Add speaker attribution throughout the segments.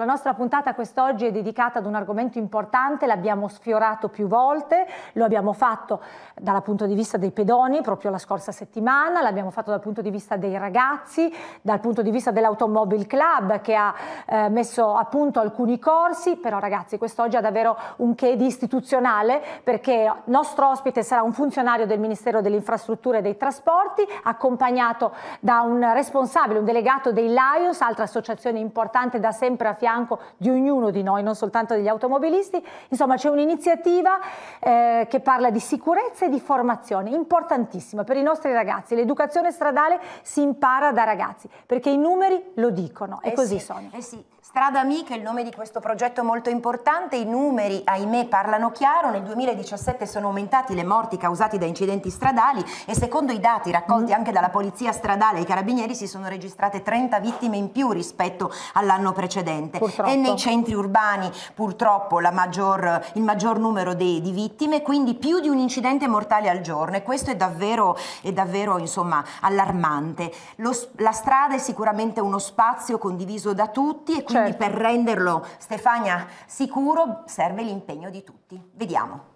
Speaker 1: La nostra puntata quest'oggi è dedicata ad un argomento importante, l'abbiamo sfiorato più volte, lo abbiamo fatto dal punto di vista dei pedoni proprio la scorsa settimana, l'abbiamo fatto dal punto di vista dei ragazzi, dal punto di vista dell'Automobile Club che ha eh, messo a punto alcuni corsi, però ragazzi quest'oggi ha davvero un che di istituzionale perché il nostro ospite sarà un funzionario del Ministero delle Infrastrutture e dei Trasporti accompagnato da un responsabile, un delegato dei LIOS, altra associazione importante da sempre a fianco fianco di ognuno di noi, non soltanto degli automobilisti. Insomma c'è un'iniziativa eh, che parla di sicurezza e di formazione, importantissima per i nostri ragazzi. L'educazione stradale si impara da ragazzi, perché i numeri lo dicono, e eh così sì, sono.
Speaker 2: Eh sì. Strada Amica è il nome di questo progetto molto importante, i numeri ahimè parlano chiaro, nel 2017 sono aumentati le morti causate da incidenti stradali e secondo i dati raccolti mm. anche dalla Polizia Stradale e i Carabinieri si sono registrate 30 vittime in più rispetto all'anno precedente purtroppo. e nei centri urbani purtroppo maggior, il maggior numero di, di vittime, quindi più di un incidente mortale al giorno e questo è davvero, è davvero insomma, allarmante. Lo, la strada è sicuramente uno spazio condiviso da tutti e quindi certo. per renderlo, Stefania, sicuro serve l'impegno di tutti. Vediamo.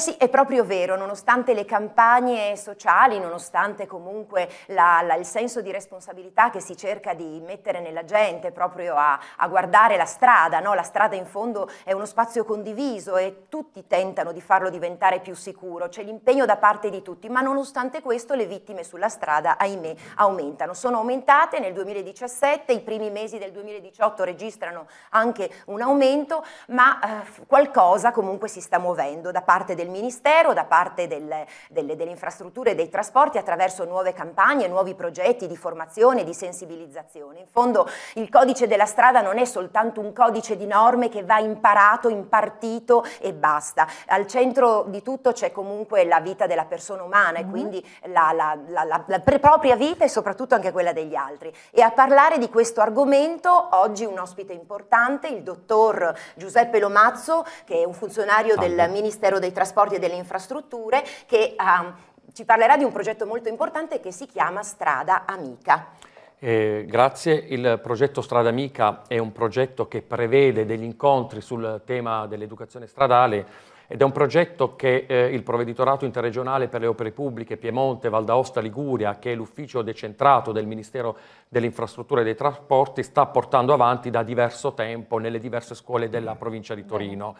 Speaker 2: sì, è proprio vero, nonostante le campagne sociali, nonostante comunque la, la, il senso di responsabilità che si cerca di mettere nella gente proprio a, a guardare la strada, no? la strada in fondo è uno spazio condiviso e tutti tentano di farlo diventare più sicuro, c'è l'impegno da parte di tutti, ma nonostante questo le vittime sulla strada, ahimè, aumentano. Sono aumentate nel 2017, i primi mesi del 2018 registrano anche un aumento, ma eh, qualcosa comunque si sta muovendo da parte del Ministero, da parte delle, delle, delle infrastrutture e dei trasporti attraverso nuove campagne, nuovi progetti di formazione, di sensibilizzazione. In fondo il codice della strada non è soltanto un codice di norme che va imparato, impartito e basta. Al centro di tutto c'è comunque la vita della persona umana e mm-hmm. quindi la, la, la, la propria vita e soprattutto anche quella degli altri. E a parlare di questo argomento oggi un ospite importante, il dottor Giuseppe Lomazzo, che è un funzionario del Ministero dei Trasporti accordi e delle infrastrutture che um, ci parlerà di un progetto molto importante che si chiama Strada Amica.
Speaker 3: Eh, grazie, il progetto Strada Amica è un progetto che prevede degli incontri sul tema dell'educazione stradale ed è un progetto che eh, il Provveditorato Interregionale per le Opere Pubbliche Piemonte, Val d'Aosta, Liguria, che è l'ufficio decentrato del Ministero delle Infrastrutture e dei Trasporti, sta portando avanti da diverso tempo nelle diverse scuole della provincia di Torino.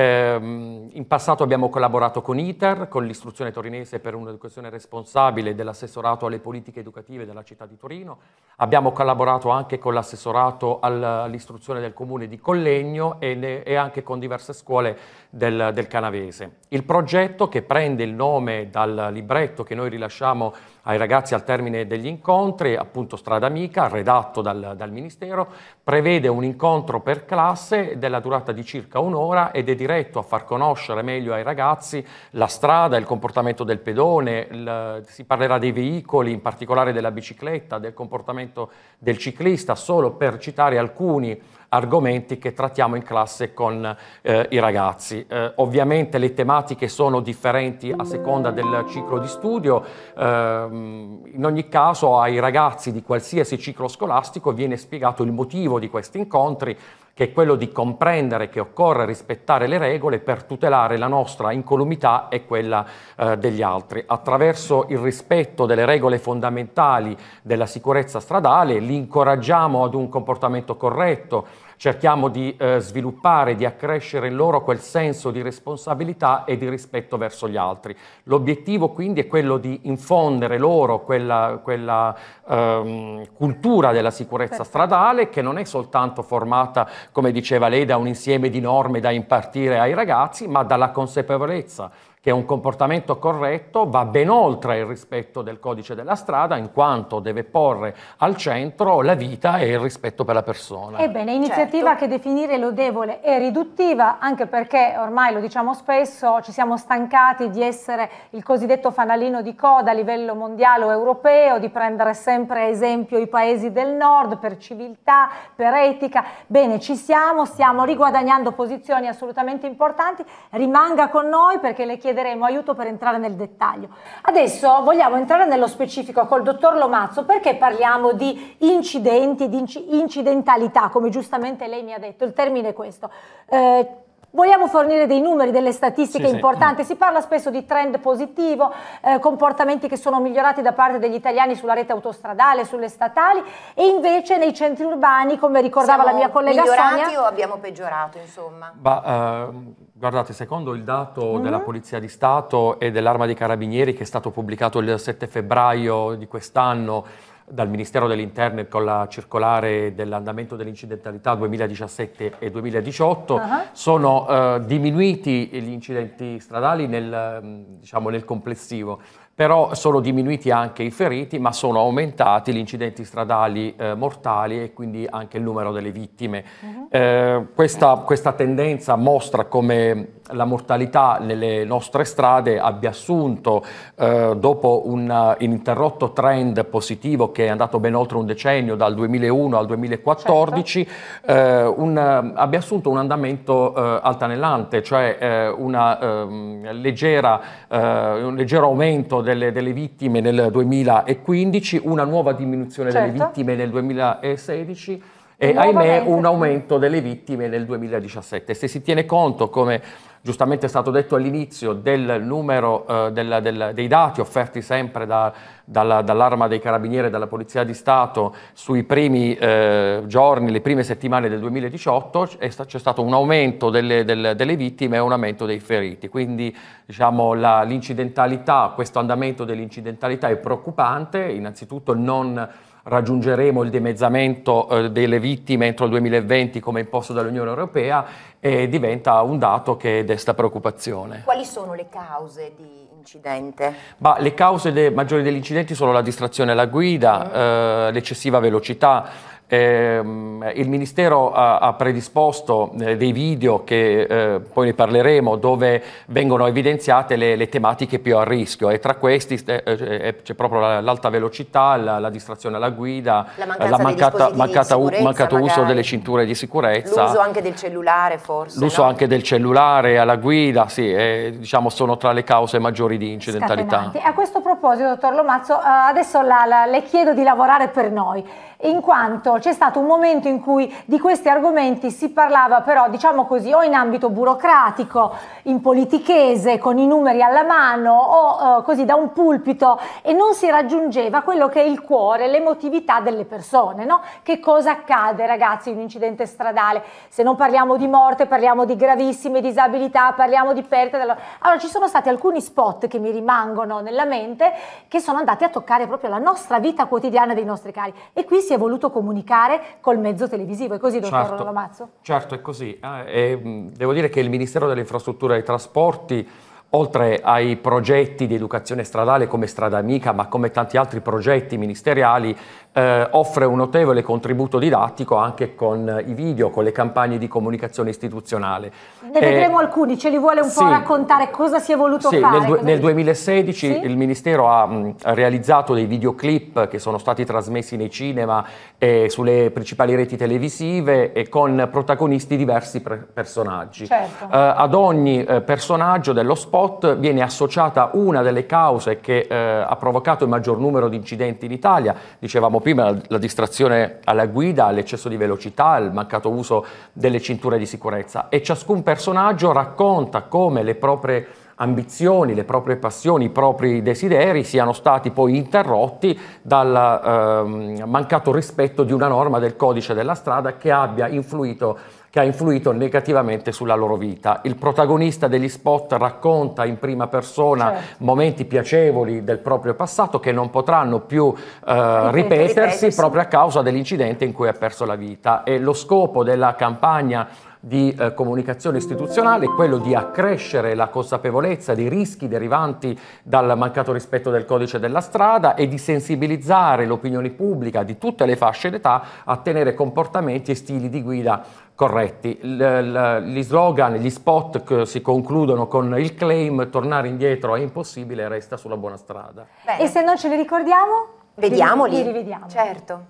Speaker 3: Ehm, in passato abbiamo collaborato con ITER, con l'istruzione torinese per un'educazione responsabile dell'assessorato alle politiche educative della città di Torino, abbiamo collaborato anche con l'assessorato all'istruzione del comune di Collegno e, ne, e anche con diverse scuole del, del, Canavese. Il progetto che prende il nome dal libretto che noi rilasciamo ai ragazzi al termine degli incontri, appunto Strada Amica, redatto dal, dal Ministero, prevede un incontro per classe della durata di circa un'ora ed è diretto diretto a far conoscere meglio ai ragazzi la strada, il comportamento del pedone, il, si parlerà dei veicoli, in particolare della bicicletta, del comportamento del ciclista, solo per citare alcuni argomenti che trattiamo in classe con eh, i ragazzi. Eh, ovviamente le tematiche sono differenti a seconda del ciclo di studio, eh, in ogni caso ai ragazzi di qualsiasi ciclo scolastico viene spiegato il motivo di questi incontri, che è quello di comprendere che occorre rispettare le regole per tutelare la nostra incolumità e quella eh, degli altri. Attraverso il rispetto delle regole fondamentali della sicurezza stradale li incoraggiamo ad un comportamento corretto, Cerchiamo di eh, sviluppare, di accrescere in loro quel senso di responsabilità e di rispetto verso gli altri. L'obiettivo quindi è quello di infondere loro quella, quella ehm, cultura della sicurezza certo. stradale che non è soltanto formata, come diceva lei, da un insieme di norme da impartire ai ragazzi, ma dalla consapevolezza che un comportamento corretto va ben oltre il rispetto del codice della strada in quanto deve porre al centro la vita e il rispetto per la persona.
Speaker 1: Ebbene, iniziativa certo. che definire lodevole è riduttiva anche perché ormai lo diciamo spesso, ci siamo stancati di essere il cosiddetto fanalino di coda a livello mondiale o europeo, di prendere sempre esempio i paesi del nord per civiltà, per etica. Bene, ci siamo, stiamo riguadagnando posizioni assolutamente importanti, rimanga con noi perché le chiederemo chiederemo aiuto per entrare nel dettaglio. Adesso vogliamo entrare nello specifico col dottor Lomazzo perché parliamo di incidenti, di incidentalità, come giustamente lei mi ha detto, il termine è questo. Eh, Vogliamo fornire dei numeri, delle statistiche sì, importanti. Sì. Si parla spesso di trend positivo, eh, comportamenti che sono migliorati da parte degli italiani sulla rete autostradale, sulle statali e invece nei centri urbani, come ricordava Siamo la mia collega migliorati Sonia... migliorati o abbiamo peggiorato, insomma?
Speaker 3: Bah, eh, guardate, secondo il dato mm-hmm. della Polizia di Stato e dell'Arma dei Carabinieri che è stato pubblicato il 7 febbraio di quest'anno dal Ministero dell'Interno con la circolare dell'andamento dell'incidentalità 2017 e 2018, uh-huh. sono eh, diminuiti gli incidenti stradali nel, mm, diciamo, nel complessivo però sono diminuiti anche i feriti, ma sono aumentati gli incidenti stradali eh, mortali e quindi anche il numero delle vittime. Uh-huh. Eh, questa, questa, tendenza mostra come la mortalità nelle nostre strade abbia assunto, eh, dopo un eh, ininterrotto trend positivo che è andato ben oltre un decennio, dal 2001 al 2014, certo. eh, un, eh, abbia assunto un andamento eh, altanellante, cioè eh, una, ehm, leggera, eh, un leggero aumento delle, delle, vittime nel 2015, una nuova diminuzione certo. delle vittime nel 2016 e ahimè un aumento delle vittime nel 2017. Se si tiene conto, come giustamente è stato detto all'inizio, del numero eh, del, del, dei dati offerti sempre da, dalla, dall'arma dei carabinieri e dalla Polizia di Stato sui primi eh, giorni, le prime settimane del 2018, sta, c'è stato un aumento delle, del, delle, vittime e un aumento dei feriti. Quindi diciamo, la, l'incidentalità, questo andamento dell'incidentalità è preoccupante, innanzitutto non raggiungeremo il dimezzamento eh, delle vittime entro il 2020 come imposto dall'Unione Europea e diventa un dato che desta preoccupazione.
Speaker 2: Quali sono le cause di incidente?
Speaker 3: Bah, le cause de maggiori degli incidenti sono la distrazione alla guida, mm. eh, l'eccessiva velocità, eh, il Ministero ha, ha predisposto eh, dei video che eh, poi ne parleremo dove vengono evidenziate le, le tematiche più a rischio e tra questi eh, eh, c'è proprio l'alta velocità, la, la, distrazione alla guida, la mancata, la mancata, mancata mancato magari. uso delle cinture di sicurezza, l'uso
Speaker 2: anche del cellulare forse, l'uso
Speaker 3: no? anche del cellulare alla guida, sì, eh, diciamo sono tra le cause maggiori di incidentalità. Scatenanti.
Speaker 1: A questo proposito, dottor Lomazzo, adesso la, le chiedo di lavorare per noi, in quanto c'è stato un momento in cui di questi argomenti si parlava però, diciamo così, o in ambito burocratico, in politichese, con i numeri alla mano o eh, così da un pulpito e non si raggiungeva quello che è il cuore, l'emotività delle persone, no? Che cosa accade ragazzi in un incidente stradale? Se non parliamo di morte, parliamo di gravissime disabilità, parliamo di perdita. Della... Allora ci sono stati alcuni spot che mi rimangono nella mente che sono andati a toccare proprio la nostra vita quotidiana dei nostri cari e qui si è voluto comunicare comunicare col mezzo televisivo. È così, dottor certo, Lomazzo?
Speaker 3: Certo, è così. Ah, e, mm, devo dire che il Ministero delle Infrastrutture e dei Trasporti oltre ai progetti di educazione stradale come Strada Amica, ma come tanti altri progetti ministeriali, eh, offre un notevole contributo didattico anche con i video, con le campagne di comunicazione istituzionale. Ne vedremo eh,
Speaker 1: alcuni, ce li vuole un sì, po' raccontare cosa si è voluto sì, fare. Nel, nel
Speaker 3: 2016 sì? il Ministero ha, mh, realizzato dei videoclip che sono stati trasmessi nei cinema e sulle principali reti televisive e con protagonisti diversi pre- personaggi. Certo. Eh, ad ogni eh, personaggio dello spot viene associata una delle cause che ha provocato il maggior numero di incidenti in Italia, dicevamo dicevamo prima, la distrazione alla guida, l'eccesso di velocità, il mancato uso delle cinture di sicurezza e ciascun personaggio racconta come le proprie ambizioni, le proprie passioni, i propri desideri siano stati poi interrotti dal eh, mancato rispetto di una norma del codice della strada che abbia influito che ha influito negativamente sulla loro vita. Il protagonista degli spot racconta in prima persona certo. momenti piacevoli del proprio passato che non potranno più eh, ripetersi proprio a causa dell'incidente in cui ha perso la vita e lo scopo della campagna di eh, comunicazione istituzionale è quello di accrescere la consapevolezza dei rischi derivanti dal mancato rispetto del codice della strada e di sensibilizzare l'opinione pubblica di tutte le fasce d'età a tenere comportamenti e stili di guida corretti. L gli slogan, gli spot si concludono con il claim tornare indietro è impossibile, resta sulla buona strada.
Speaker 1: Bene. E se non ce li ricordiamo? Vediamoli. Li rivediamo. Certo.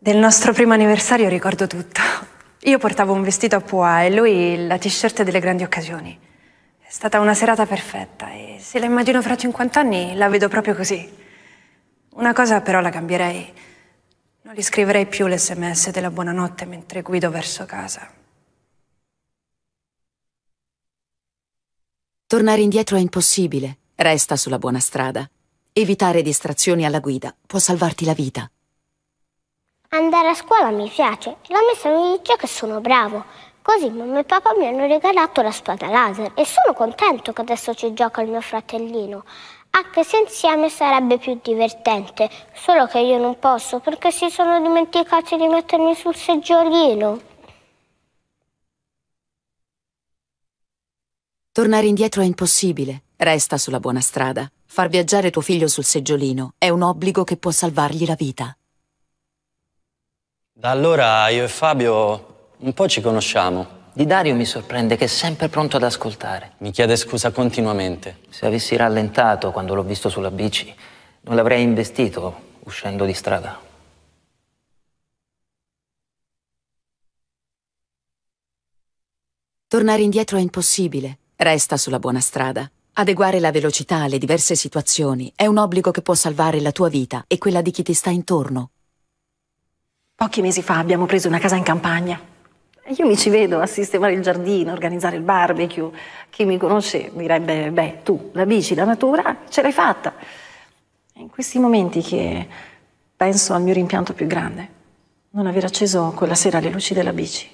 Speaker 1: Del nostro primo anniversario ricordo tutto. Io portavo un vestito a pois e lui la t-shirt delle grandi occasioni. È stata una serata perfetta e se la immagino fra 50 anni la vedo proprio così. Una cosa però la cambierei. Non gli scriverei più l'SMS della buonanotte mentre guido verso casa.
Speaker 4: Tornare indietro è impossibile. Resta sulla buona strada. Evitare distrazioni alla guida può salvarti la vita.
Speaker 1: Andare a scuola mi piace la messa mi dice che sono bravo. Così mamma e papà mi hanno regalato la spada laser e sono contento che adesso ci gioca il mio fratellino. Anche se insieme sarebbe più divertente, solo che io non posso perché si sono dimenticati di mettermi sul seggiolino.
Speaker 4: Tornare indietro è impossibile. Resta sulla buona strada. Far viaggiare tuo figlio sul seggiolino è un obbligo che può salvargli la vita.
Speaker 3: Da allora io e Fabio un po' ci conosciamo.
Speaker 4: Di Dario mi sorprende che è sempre pronto ad ascoltare. Mi chiede scusa continuamente. Se avessi rallentato quando l'ho visto sulla bici, non l'avrei investito uscendo di strada. Tornare indietro è impossibile. Resta sulla buona strada. Adeguare la velocità alle diverse situazioni è un obbligo che può salvare la tua vita e quella di chi ti sta intorno. Pochi mesi fa abbiamo preso una casa in campagna.
Speaker 1: Io mi ci vedo a sistemare il giardino, organizzare il barbecue. Chi mi conosce direbbe, beh, tu la bici, la natura, ce l'hai fatta. È in questi momenti che penso al mio rimpianto più
Speaker 4: grande, non aver acceso quella sera le luci della bici.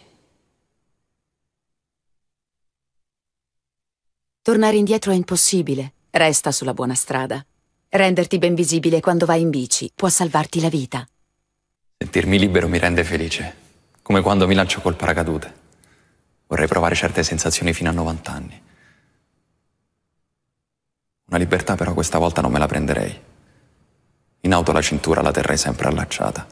Speaker 4: Tornare indietro è impossibile, resta sulla buona strada. Renderti ben visibile quando vai in bici può salvarti la vita.
Speaker 3: Sentirmi libero mi rende felice, come quando mi lancio col paracadute. Vorrei provare certe sensazioni fino a 90 anni. Una libertà però questa volta non me la prenderei. In auto la cintura la terrei sempre allacciata.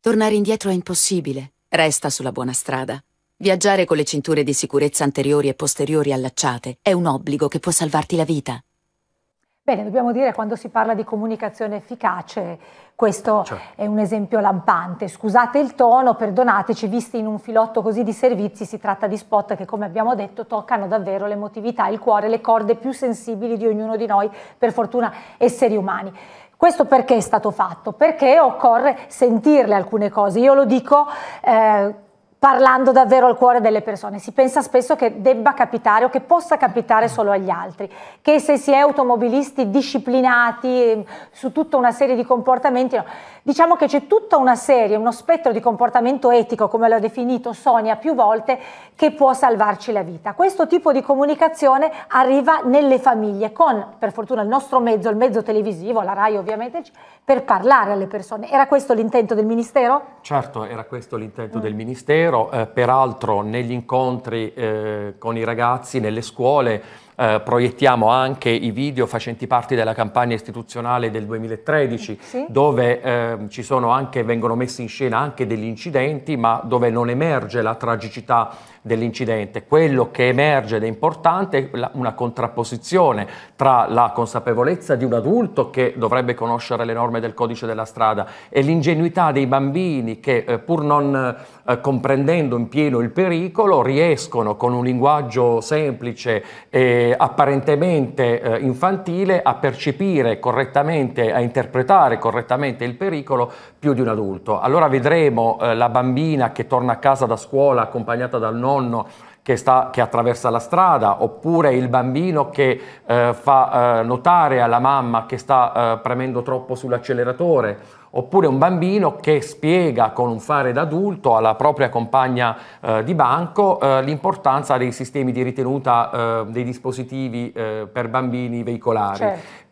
Speaker 4: Tornare indietro è impossibile. Resta sulla buona strada. Viaggiare con le cinture di sicurezza anteriori e posteriori allacciate è un obbligo che può salvarti la vita.
Speaker 1: Bene, dobbiamo dire che quando si parla di comunicazione efficace, questo cioè. è un esempio lampante. Scusate il tono, perdonateci, visti in un filotto così di servizi si tratta di spot che come abbiamo detto toccano davvero l'emotività, il cuore, le corde più sensibili di ognuno di noi, per fortuna esseri umani. Questo perché è stato fatto? Perché occorre sentirle alcune cose. Io lo dico eh, parlando davvero al cuore delle persone. Si pensa spesso che debba capitare o che possa capitare solo agli altri, che se si è automobilisti disciplinati ehm, su tutta una serie di comportamenti, no. diciamo che c'è tutta una serie, uno spettro di comportamento etico, come l'ha definito Sonia più volte, che può salvarci la vita. Questo tipo di comunicazione arriva nelle famiglie con, per fortuna, il nostro mezzo, il mezzo televisivo, la RAI ovviamente, per parlare alle persone. Era questo l'intento del Ministero?
Speaker 3: Certo, era questo l'intento mm. del Ministero vero, eh, peraltro negli incontri eh, con i ragazzi, nelle scuole, eh, proiettiamo anche i video facenti parte della campagna istituzionale del 2013, sì. dove eh, ci sono anche, vengono messi in scena anche degli incidenti, ma dove non emerge la tragicità dell'incidente. Quello che emerge ed è importante è una contrapposizione tra la consapevolezza di un adulto che dovrebbe conoscere le norme del codice della strada e l'ingenuità dei bambini che eh, pur non eh, comprendendo in pieno il pericolo riescono con un linguaggio semplice e eh, apparentemente eh, infantile a percepire correttamente, a interpretare correttamente il pericolo più di un adulto. Allora vedremo eh, la bambina che torna a casa da scuola accompagnata dal nonno che, sta, che, attraversa la strada, oppure il bambino che eh, fa eh, notare alla mamma che sta eh, premendo troppo sull'acceleratore, Oppure un bambino che spiega con un fare d'adulto alla propria compagna eh, di banco eh, l'importanza dei sistemi di ritenuta eh, dei dispositivi eh, per bambini veicolari.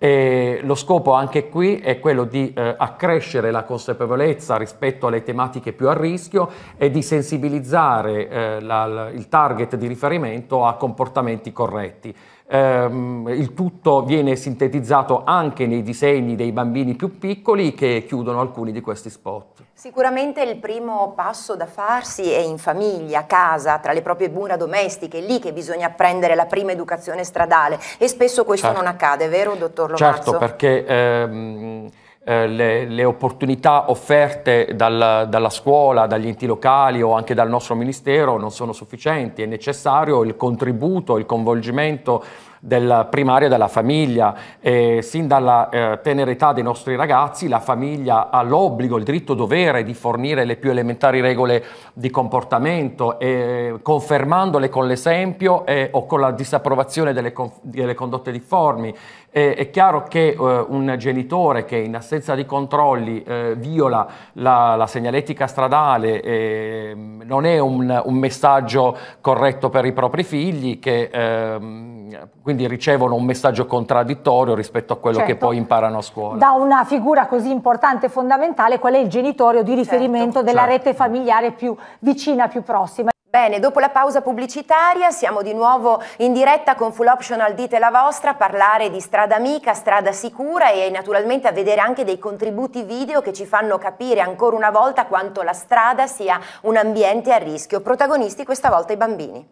Speaker 3: Certo. lo scopo anche qui è quello di eh, accrescere la consapevolezza rispetto alle tematiche più a rischio e di sensibilizzare eh, la, il target di riferimento a comportamenti corretti. Ehm, il tutto viene sintetizzato anche nei disegni dei bambini più piccoli che chiudono alcuni di questi spot.
Speaker 2: Sicuramente il primo passo da farsi è in famiglia, a casa, tra le proprie mura domestiche, è lì che bisogna apprendere la prima educazione stradale e spesso questo certo. non accade, vero dottor Lomazzo? Certo,
Speaker 3: perché ehm, eh, le, le, opportunità offerte dal, dalla scuola, dagli enti locali o anche dal nostro ministero non sono sufficienti, è necessario il contributo, il coinvolgimento del primario della famiglia. E sin dalla eh, tenera età dei nostri ragazzi la famiglia ha l'obbligo, il diritto dovere di fornire le più elementari regole di comportamento, eh, confermandole con l'esempio eh, o con la disapprovazione delle, delle condotte difformi. è chiaro che eh, un genitore che in assenza di controlli eh, viola la, la, segnaletica stradale eh, non è un, un, messaggio corretto per i propri figli che, ehm, quindi ricevono un messaggio contraddittorio rispetto a quello certo. che poi imparano a scuola. Da
Speaker 1: una figura così importante e fondamentale, qual è il genitore di riferimento certo. della certo. rete familiare più vicina, più prossima. Bene, dopo la pausa pubblicitaria siamo
Speaker 2: di nuovo in diretta con Full Optional Dite la vostra a parlare di strada amica, strada sicura e naturalmente a vedere anche dei contributi video che ci fanno capire ancora una volta quanto la strada sia un ambiente a rischio. Protagonisti questa volta i bambini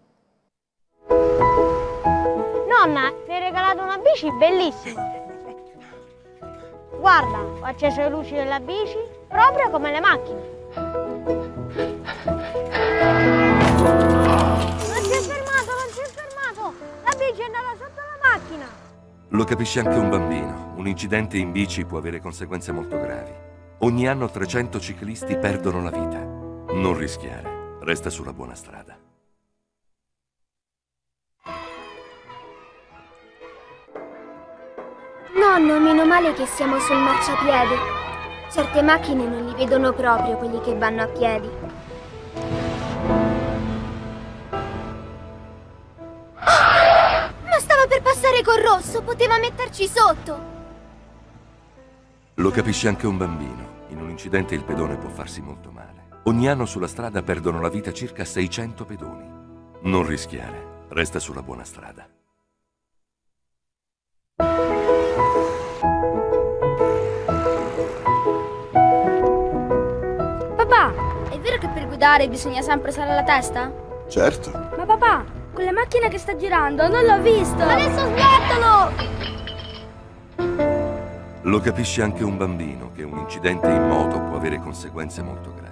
Speaker 2: nonna mi hai regalato una bici bellissima. Guarda, ho acceso le luci della bici proprio come le macchine. Non si è fermato, non si è fermato! La bici è andata sotto la macchina!
Speaker 5: Lo capisce anche un bambino. Un incidente in bici può avere conseguenze molto gravi. Ogni anno 300 ciclisti perdono la vita. Non rischiare, resta sulla buona strada.
Speaker 2: nonno, meno male che siamo sul marciapiede. Certe macchine non li vedono proprio quelli che vanno a piedi. Ma stava per passare col rosso, poteva metterci sotto.
Speaker 5: Lo capisce anche un bambino. In un incidente il pedone può farsi molto male. Ogni anno sulla strada perdono la vita circa 600 pedoni. Non rischiare, resta sulla buona strada.
Speaker 2: È vero che per guidare bisogna sempre stare alla testa? Certo. Ma papà, quella macchina che sta girando non l'ho visto! Adesso smettalo!
Speaker 5: Lo capisce anche un bambino che un incidente in moto può avere conseguenze molto gravi.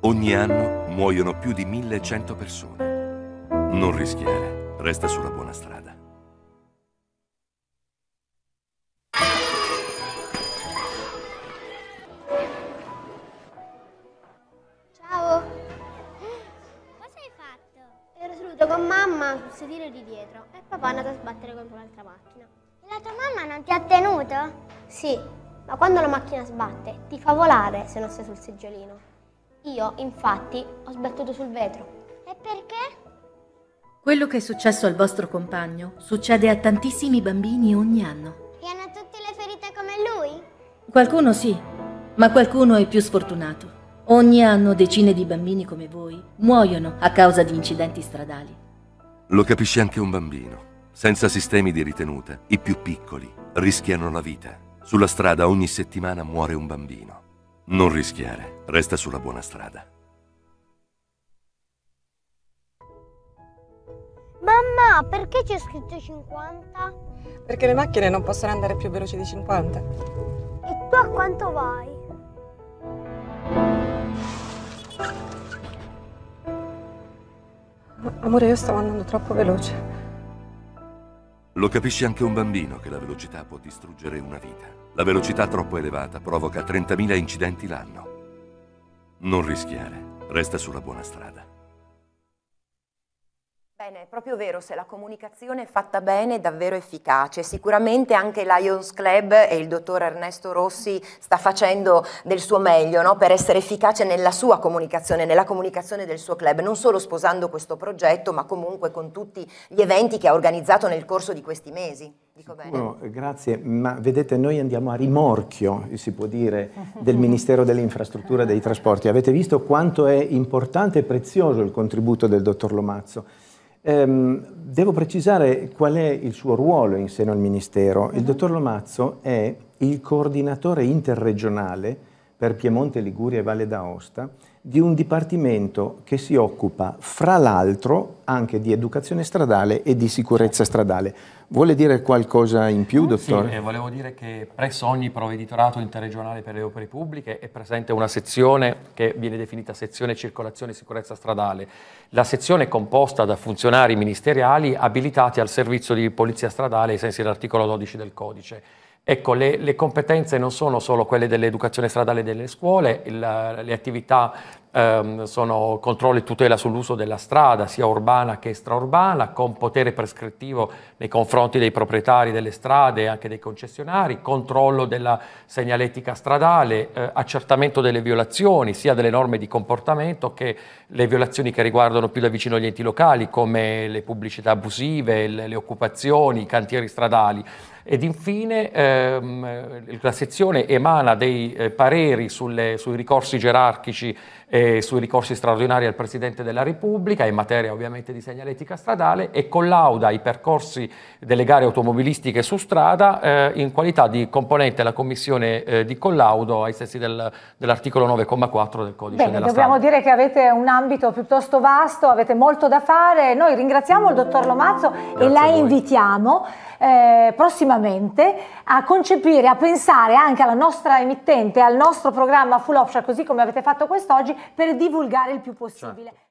Speaker 5: Ogni anno muoiono più di 1100 persone. Non rischiare, resta sulla buona strada.
Speaker 2: quello di dietro e papà è andato a sbattere contro un'altra macchina. E la tua mamma non ti ha tenuto? Sì, ma quando la macchina sbatte ti fa volare se non sei sul seggiolino. Io, infatti, ho sbattuto sul vetro. E perché?
Speaker 4: Quello che è successo al vostro compagno succede a tantissimi bambini ogni anno. E hanno tutte le ferite come lui? Qualcuno sì, ma qualcuno è più sfortunato. Ogni anno decine di bambini come voi muoiono a causa di incidenti stradali.
Speaker 5: Lo capisce anche un bambino. Senza sistemi di ritenuta, i più piccoli rischiano la vita. Sulla strada ogni settimana muore un bambino. Non rischiare, resta sulla buona strada.
Speaker 1: Mamma, perché c'è scritto 50?
Speaker 4: Perché le macchine non possono andare più veloci di 50.
Speaker 1: E tu a quanto vai? Amore, io stavo andando troppo veloce.
Speaker 5: Lo capisce anche un bambino che la velocità può distruggere una vita. La velocità troppo elevata provoca 30.000 incidenti l'anno. Non rischiare, resta sulla buona strada.
Speaker 2: Bene, è proprio vero, se la comunicazione è fatta bene è davvero efficace. Sicuramente anche Lions Club e il dottor Ernesto Rossi sta facendo del suo meglio no? per essere efficace nella sua comunicazione, nella comunicazione del suo club, non solo sposando questo progetto, ma comunque con tutti gli eventi che ha organizzato nel corso di questi mesi. Dico bene.
Speaker 3: No, eh, grazie, ma vedete noi andiamo a rimorchio, eh, si può dire, del Ministero delle Infrastrutture e dei Trasporti. Avete visto quanto è importante e prezioso il contributo del dottor Lomazzo Ehm, devo precisare qual è il suo ruolo in seno al Ministero. Il dottor Lomazzo è il coordinatore interregionale per Piemonte, Liguria e Valle d'Aosta, di un dipartimento che si occupa, fra l'altro, anche di educazione stradale e di sicurezza stradale. Vuole dire qualcosa in più, dottore? Sì, eh, volevo dire che presso ogni provveditorato interregionale per le opere pubbliche è presente una sezione che viene definita sezione circolazione e sicurezza stradale. La sezione è composta da funzionari ministeriali abilitati al servizio di polizia stradale ai sensi dell'articolo 12 del codice Ecco, le, le, competenze non sono solo quelle dell'educazione stradale delle scuole, il, le attività ehm, sono controlli e tutela sull'uso della strada, sia urbana che extraurbana, con potere prescrittivo nei confronti dei proprietari delle strade e anche dei concessionari, controllo della segnaletica stradale, eh, accertamento delle violazioni, sia delle norme di comportamento che le violazioni che riguardano più da vicino gli enti locali, come le pubblicità abusive, le, le occupazioni, i cantieri stradali. Ed infine ehm, la sezione emana dei eh, pareri sulle, sui ricorsi gerarchici eh, sui ricorsi straordinari al Presidente della Repubblica in materia ovviamente di segnaletica stradale e collauda i percorsi delle gare automobilistiche su strada eh, in qualità di componente della commissione eh, di collaudo ai sensi del, dell'articolo 9,4 del codice Bene, della dobbiamo
Speaker 1: dire che avete un ambito piuttosto vasto, avete molto da fare. Noi ringraziamo il dottor Lomazzo Grazie e la invitiamo eh, prossimamente a concepire, a pensare anche alla nostra emittente, al nostro programma Full Offshore, così come avete fatto quest'oggi, per divulgare il più possibile. Certo.